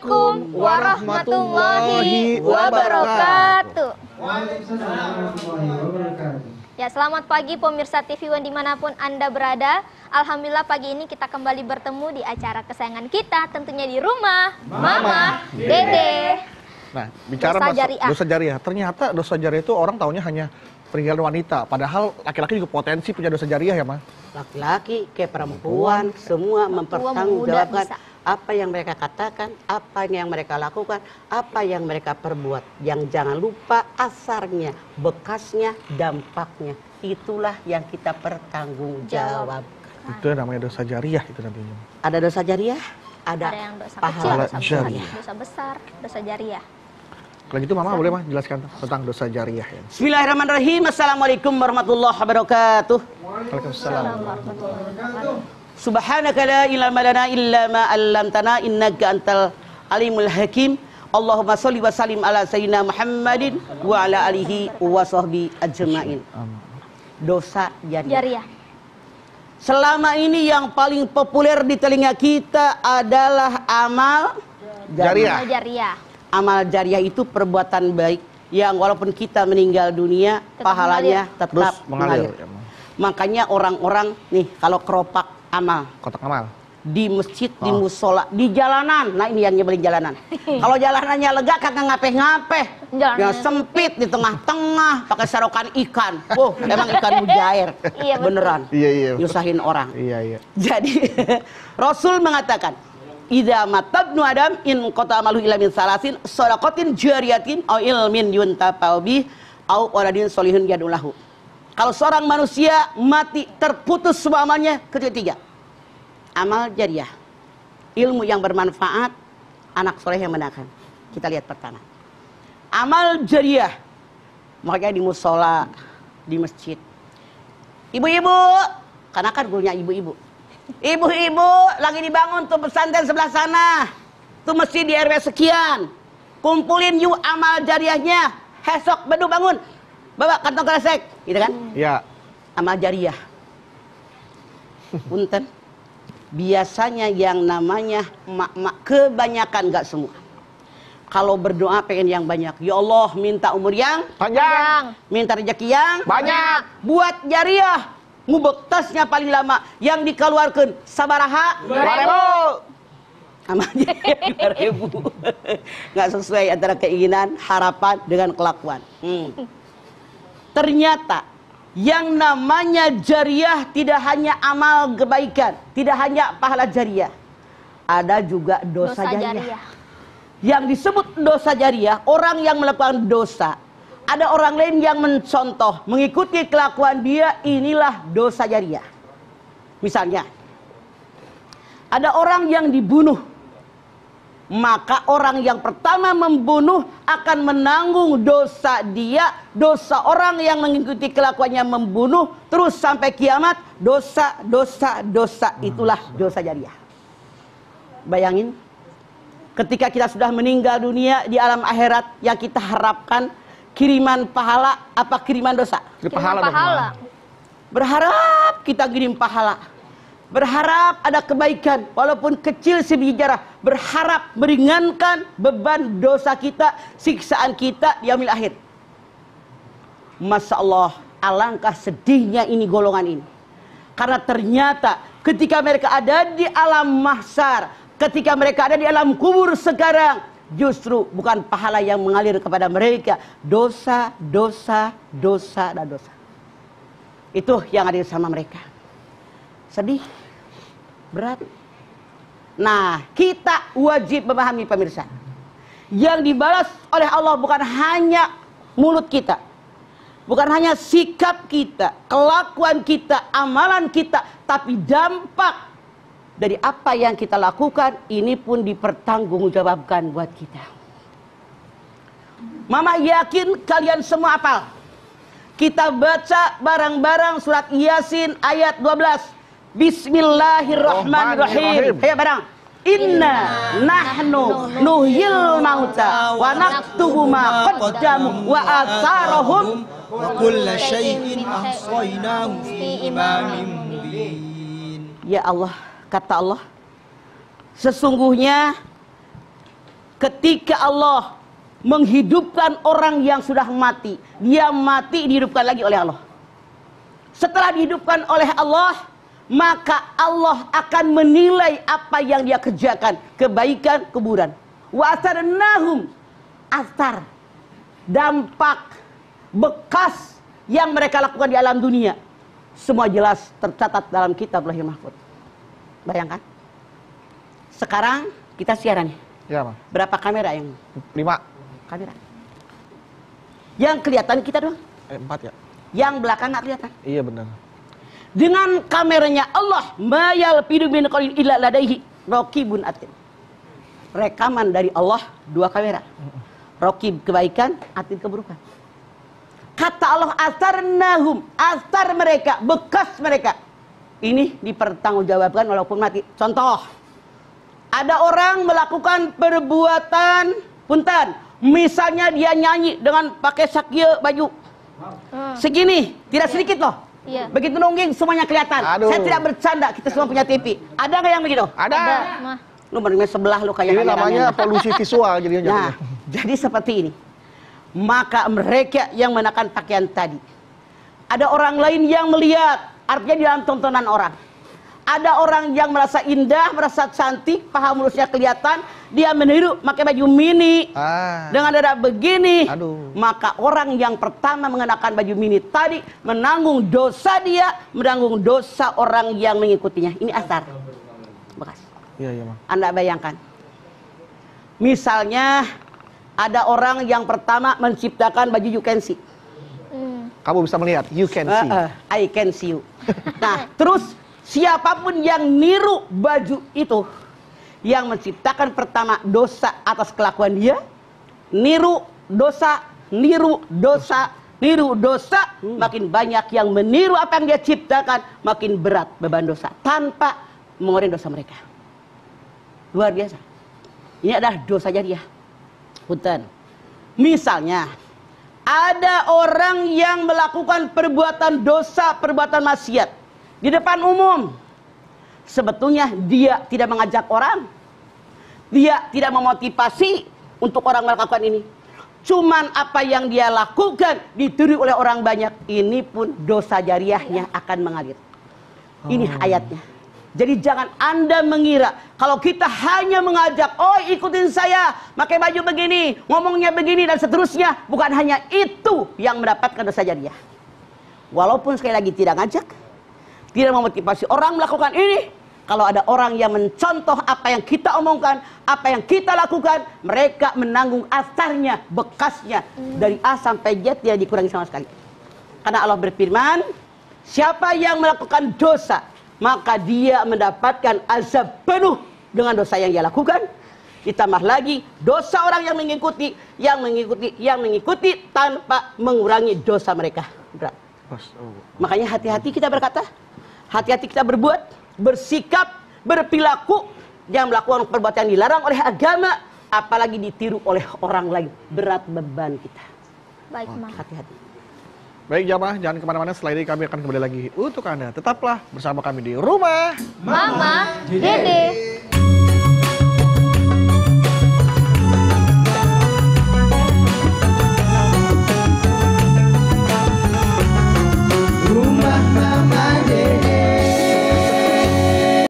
Assalamualaikum warahmatullahi wabarakatuh. Ya, selamat pagi pemirsa TV One dimanapun Anda berada. Alhamdulillah pagi ini kita kembali bertemu di acara kesayangan kita, tentunya di rumah Mama, Mama Dede. Nah, bicara dosa jariah. dosa jariah, ternyata dosa jariah itu orang tahunya hanya peninggalan wanita. Padahal laki-laki juga potensi punya dosa jariah ya, Ma? Laki-laki kayak perempuan, semua mempertanggungjawabkan apa yang mereka katakan, apa yang mereka lakukan, apa yang mereka perbuat. Yang jangan lupa asarnya, bekasnya, dampaknya. Itulah yang kita pertanggungjawabkan. Itu namanya dosa jariah itu nantinya. Ada dosa jariah, ada, ada yang dosa pahala kecil, dosa, jariah. Besar, dosa besar, dosa jariah. Kalau gitu Mama boleh mah jelaskan tentang dosa jariah ya. Bismillahirrahmanirrahim. Assalamualaikum warahmatullahi wabarakatuh. Waalaikumsalam warahmatullahi wabarakatuh. Subhanaka la ilma lana illa ma 'allamtana innaka antal alimul hakim. Allahumma salli wa sallim ala sayyidina Muhammadin wa ala alihi wa sahbi ajmain. Dosa jariah. jariah. Selama ini yang paling populer di telinga kita adalah amal jariah. jariah. Amal jariah itu perbuatan baik yang walaupun kita meninggal dunia tetap pahalanya mengalir. tetap Terus mengalir. mengalir. Ya, Makanya orang-orang nih kalau keropak amal. Kotak amal. Di masjid, oh. di musola, di jalanan. Nah ini yang nyebelin jalanan. Kalau jalanannya lega kagak ngapeh-ngapeh. Ya sempit di tengah-tengah pakai serokan ikan. Oh, emang ikan mujair. iya, Beneran. Iya, iya. Nyusahin orang. Iya, iya. Jadi Rasul mengatakan, Ida nu adam in kota malu ilamin salasin sodakotin jariatin au ilmin yunta au oradin solihun yadulahu. Kalau seorang manusia mati terputus semua amalnya ketiga, Amal jariah. Ilmu yang bermanfaat, anak soleh yang menakan. Kita lihat pertama. Amal jariah. Makanya di musola, di masjid. Ibu-ibu, karena kan gurunya ibu-ibu. Ibu-ibu lagi dibangun tuh pesantren sebelah sana. Tuh masjid di RW sekian. Kumpulin yuk amal jariahnya. Hesok bedu bangun bawa kantong kresek gitu kan ya amal jariah punten biasanya yang namanya mak-mak kebanyakan nggak semua kalau berdoa pengen yang banyak. Ya Allah, minta umur yang panjang, minta rezeki yang banyak. Buat jariah, ngubek tasnya paling lama yang dikeluarkan sabaraha 2000. Sama aja 2000. Nggak sesuai antara keinginan, harapan dengan kelakuan. Hmm. Ternyata yang namanya jariah tidak hanya amal kebaikan, tidak hanya pahala jariah. Ada juga dosa, dosa jariah. jariah. Yang disebut dosa jariah, orang yang melakukan dosa. Ada orang lain yang mencontoh, mengikuti kelakuan dia, inilah dosa jariah. Misalnya, ada orang yang dibunuh maka orang yang pertama membunuh akan menanggung dosa dia, dosa orang yang mengikuti kelakuannya membunuh terus sampai kiamat, dosa, dosa, dosa itulah dosa jariah. Bayangin, ketika kita sudah meninggal dunia di alam akhirat yang kita harapkan kiriman pahala apa kiriman dosa? Kiriman pahala. Berharap kita kirim pahala Berharap ada kebaikan walaupun kecil jarah Berharap meringankan beban dosa kita, siksaan kita di amil akhir. Masya Allah, alangkah sedihnya ini golongan ini. Karena ternyata ketika mereka ada di alam mahsar, ketika mereka ada di alam kubur sekarang, justru bukan pahala yang mengalir kepada mereka. Dosa, dosa, dosa, dan dosa. Itu yang ada sama mereka. Sedih berat. Nah, kita wajib memahami pemirsa. Yang dibalas oleh Allah bukan hanya mulut kita. Bukan hanya sikap kita, kelakuan kita, amalan kita, tapi dampak dari apa yang kita lakukan ini pun dipertanggungjawabkan buat kita. Mama yakin kalian semua apa? Kita baca barang-barang surat Yasin ayat 12 Bismillahirrahmanirrahim. Ayo barang. Inna nahnu nuhil mauta wa naktubu ma qaddamu wa atharahum wa kulla syai'in ahsaynahu fi imamin mubin. Ya Allah, kata Allah, sesungguhnya ketika Allah menghidupkan orang yang sudah mati, dia mati dihidupkan lagi oleh Allah. Setelah dihidupkan oleh Allah, maka Allah akan menilai apa yang dia kerjakan, kebaikan, keburukan. Wa asarnahum asar dampak bekas yang mereka lakukan di alam dunia semua jelas tercatat dalam kitab Lahir Mahfud. Bayangkan. Sekarang kita siaran ya. Pak. Iya, Berapa kamera yang? Lima. Kamera. Yang kelihatan kita doang. Eh, empat ya. Yang belakang nggak kelihatan. Iya benar dengan kameranya Allah mayal min qalil illa ladaihi raqibun atin rekaman dari Allah dua kamera raqib kebaikan atin keburukan kata Allah asarnahum asar mereka bekas mereka ini dipertanggungjawabkan walaupun mati contoh ada orang melakukan perbuatan punten misalnya dia nyanyi dengan pakai sakye baju segini tidak sedikit loh Ya. Begitu nungging semuanya kelihatan. Aduh. Saya tidak bercanda, kita semua punya TV. Ada nggak yang begitu? Ada. Ada. Lu bermain sebelah lu kayak Ini namanya polusi visual jadi. Nah, jadi seperti ini. Maka mereka yang menakan pakaian tadi. Ada orang lain yang melihat, artinya di dalam tontonan orang. Ada orang yang merasa indah, merasa cantik, paham mulusnya kelihatan, dia meniru pakai baju mini ah. dengan dada begini. Aduh. Maka orang yang pertama mengenakan baju mini tadi menanggung dosa dia, menanggung dosa orang yang mengikutinya. Ini asar. Bekas. Iya, iya, Anda bayangkan. Misalnya ada orang yang pertama menciptakan baju you can see. Hmm. Kamu bisa melihat, you can see. Uh, uh, I can see you. Nah, terus Siapapun yang niru baju itu yang menciptakan pertama dosa atas kelakuan dia, niru dosa, niru dosa, niru dosa, hmm. makin banyak yang meniru apa yang dia ciptakan, makin berat beban dosa tanpa mengurangi dosa mereka. Luar biasa. Ini adalah dosa dia Hutan Misalnya, ada orang yang melakukan perbuatan dosa, perbuatan maksiat di depan umum. Sebetulnya dia tidak mengajak orang. Dia tidak memotivasi untuk orang melakukan ini. Cuman apa yang dia lakukan ditiru oleh orang banyak. Ini pun dosa jariahnya akan mengalir. Ini oh. ayatnya. Jadi jangan Anda mengira kalau kita hanya mengajak, "Oh, ikutin saya, pakai baju begini, ngomongnya begini dan seterusnya." Bukan hanya itu yang mendapatkan dosa jariah. Walaupun sekali lagi tidak ngajak, tidak memotivasi orang melakukan ini. Kalau ada orang yang mencontoh apa yang kita omongkan, apa yang kita lakukan, mereka menanggung asarnya, bekasnya dari A sampai Z dia dikurangi sama sekali. Karena Allah berfirman, siapa yang melakukan dosa, maka dia mendapatkan azab penuh dengan dosa yang dia lakukan. Ditambah lagi dosa orang yang mengikuti, yang mengikuti, yang mengikuti tanpa mengurangi dosa mereka. Berat. Makanya hati-hati kita berkata, hati-hati kita berbuat, bersikap, berperilaku, yang melakukan perbuatan yang dilarang oleh agama, apalagi ditiru oleh orang lain. Berat beban kita. Baik, Ma. Hati-hati. Baik jamaah, jangan kemana-mana. selain ini kami akan kembali lagi untuk Anda. Tetaplah bersama kami di Rumah Mama, Mama Dede. Dede.